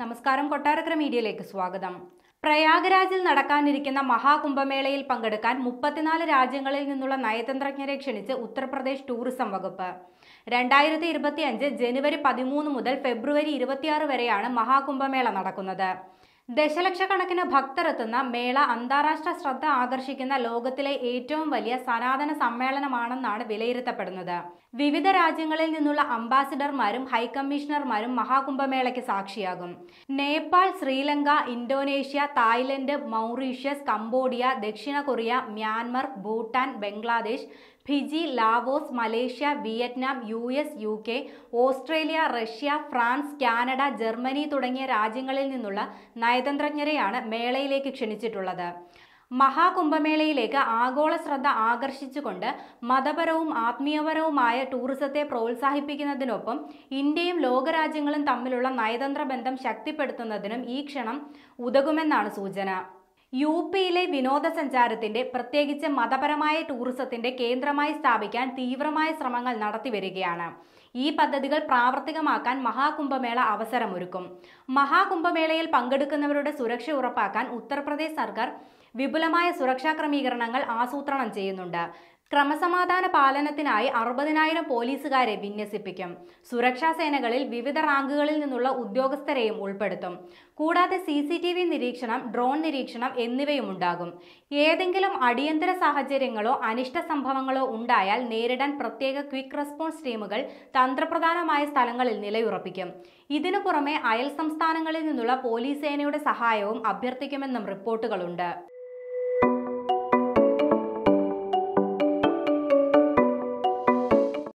നമസ്കാരം കൊട്ടാരക്കര മീഡിയയിലേക്ക് സ്വാഗതം പ്രയാഗ്രാജിൽ നടക്കാനിരിക്കുന്ന മഹാകുംഭമേളയിൽ പങ്കെടുക്കാൻ മുപ്പത്തിനാല് രാജ്യങ്ങളിൽ നിന്നുള്ള നയതന്ത്രജ്ഞരെ ക്ഷണിച്ച് ഉത്തർപ്രദേശ് ടൂറിസം വകുപ്പ് രണ്ടായിരത്തി ഇരുപത്തിയഞ്ച് ജനുവരി പതിമൂന്ന് മുതൽ ഫെബ്രുവരി ഇരുപത്തിയാറ് വരെയാണ് മഹാകുംഭമേള നടക്കുന്നത് ദശലക്ഷക്കണക്കിന് ഭക്തരെത്തുന്ന മേള അന്താരാഷ്ട്ര ശ്രദ്ധ ആകർഷിക്കുന്ന ലോകത്തിലെ ഏറ്റവും വലിയ സനാതന സമ്മേളനമാണെന്നാണ് വിലയിരുത്തപ്പെടുന്നത് വിവിധ രാജ്യങ്ങളിൽ നിന്നുള്ള അംബാസിഡർമാരും ഹൈക്കമ്മീഷണർമാരും മഹാകുംഭമേളയ്ക്ക് സാക്ഷിയാകും Nepal Sri Lanka Indonesia Thailand Mauritius Cambodia ദക്ഷിണ Korea Myanmar Bhutan Bangladesh Fiji Laos Malaysia Vietnam U S U K Australia Russia France Canada Germany തുടങ്ങിയ രാജ്യങ്ങളിൽ നിന്നുള്ള നയതന്ത്രജ്ഞരെയാണ് മേളയിലേക്ക് ക്ഷണിച്ചിട്ടുള്ളത് മഹാകുംഭമേളയിലേക്ക് ആഗോള ശ്രദ്ധ ആകർഷിച്ചുകൊണ്ട് മതപരവും ആത്മീയപരവുമായ ടൂറിസത്തെ പ്രോത്സാഹിപ്പിക്കുന്നതിനൊപ്പം ഇന്ത്യയും ലോകരാജ്യങ്ങളും തമ്മിലുള്ള നയതന്ത്ര ബന്ധം ശക്തിപ്പെടുത്തുന്നതിനും ഈ ക്ഷണം ഉതകുമെന്നാണ് സൂചന യു പിയിലെ വിനോദസഞ്ചാരത്തിന്റെ പ്രത്യേകിച്ച് മതപരമായ ടൂറിസത്തിന്റെ കേന്ദ്രമായി സ്ഥാപിക്കാൻ തീവ്രമായ ശ്രമങ്ങൾ നടത്തിവരികയാണ് ഈ പദ്ധതികൾ പ്രാവർത്തികമാക്കാൻ മഹാകുംഭമേള അവസരമൊരുക്കും മഹാകുംഭമേളയിൽ പങ്കെടുക്കുന്നവരുടെ സുരക്ഷ ഉറപ്പാക്കാൻ ഉത്തർപ്രദേശ് സർക്കാർ വിപുലമായ സുരക്ഷാ ക്രമീകരണങ്ങൾ ആസൂത്രണം ചെയ്യുന്നുണ്ട് ക്രമസമാധാന പാലനത്തിനായി അറുപതിനായിരം പോലീസുകാരെ വിന്യസിപ്പിക്കും സുരക്ഷാ സേനകളിൽ വിവിധ റാങ്കുകളിൽ നിന്നുള്ള ഉദ്യോഗസ്ഥരെയും ഉൾപ്പെടുത്തും കൂടാതെ സി സി ടി വി നിരീക്ഷണം ഡ്രോൺ നിരീക്ഷണം എന്നിവയും ഉണ്ടാകും ഏതെങ്കിലും അടിയന്തര സാഹചര്യങ്ങളോ അനിഷ്ട സംഭവങ്ങളോ ഉണ്ടായാൽ നേരിടാൻ പ്രത്യേക ക്വിക്ക് റെസ്പോൺസ് ടീമുകൾ തന്ത്രപ്രധാനമായ സ്ഥലങ്ങളിൽ നിലയുറപ്പിക്കും ഇതിനു പുറമെ അയൽ സംസ്ഥാനങ്ങളിൽ നിന്നുള്ള പോലീസ് സേനയുടെ സഹായവും അഭ്യർത്ഥിക്കുമെന്നും റിപ്പോർട്ടുകളുണ്ട്